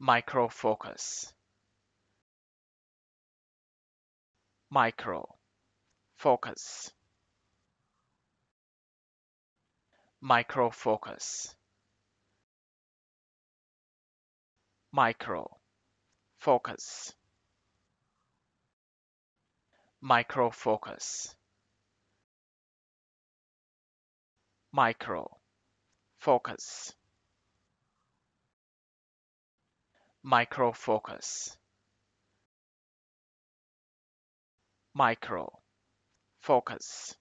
Micro focus. Micro focus. Micro focus. Micro focus. Micro focus. Micro focus. Micro focus. Micro focus.